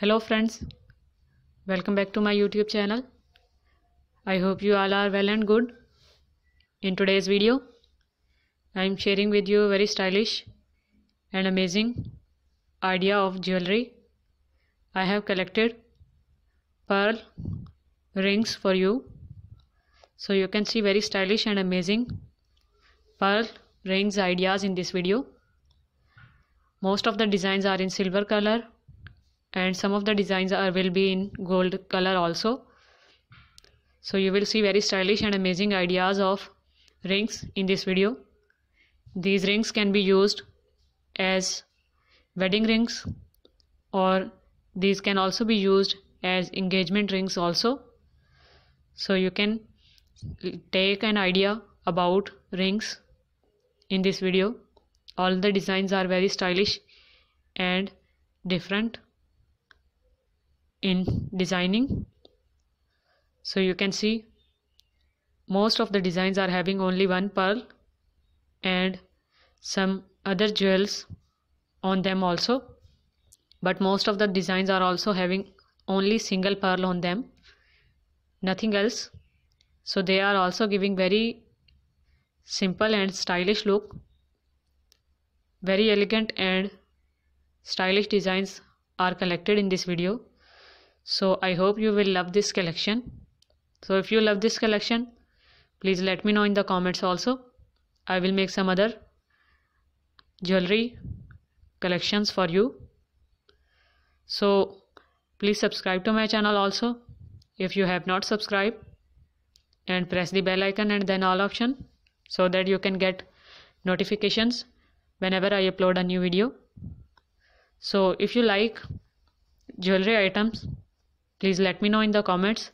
hello friends welcome back to my youtube channel i hope you all are well and good in today's video i am sharing with you a very stylish and amazing idea of jewelry i have collected pearl rings for you so you can see very stylish and amazing pearl rings ideas in this video most of the designs are in silver color and some of the designs are will be in gold color also so you will see very stylish and amazing ideas of rings in this video these rings can be used as wedding rings or these can also be used as engagement rings also so you can take an idea about rings in this video all the designs are very stylish and different in designing so you can see most of the designs are having only one pearl and some other jewels on them also but most of the designs are also having only single pearl on them nothing else so they are also giving very simple and stylish look very elegant and stylish designs are collected in this video so i hope you will love this collection so if you love this collection please let me know in the comments also i will make some other jewelry collections for you so please subscribe to my channel also if you have not subscribed and press the bell icon and then all option so that you can get notifications whenever i upload a new video so if you like jewelry items Please let me know in the comments.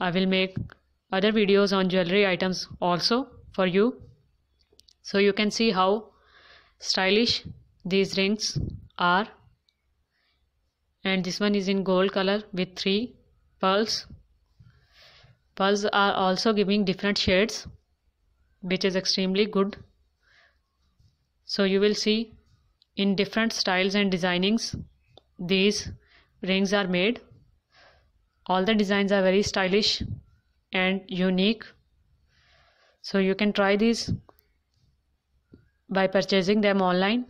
I will make other videos on jewelry items also for you. So you can see how stylish these rings are. And this one is in gold color with three pearls. Pearls are also giving different shades which is extremely good. So you will see in different styles and designings these rings are made all the designs are very stylish and unique so you can try these by purchasing them online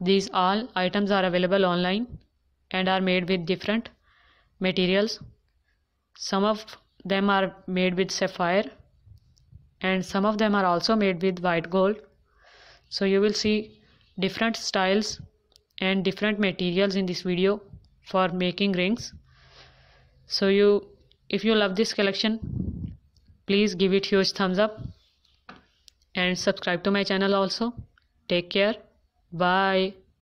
these all items are available online and are made with different materials some of them are made with sapphire and some of them are also made with white gold so you will see different styles and different materials in this video for making rings so you if you love this collection please give it huge thumbs up and subscribe to my channel also take care bye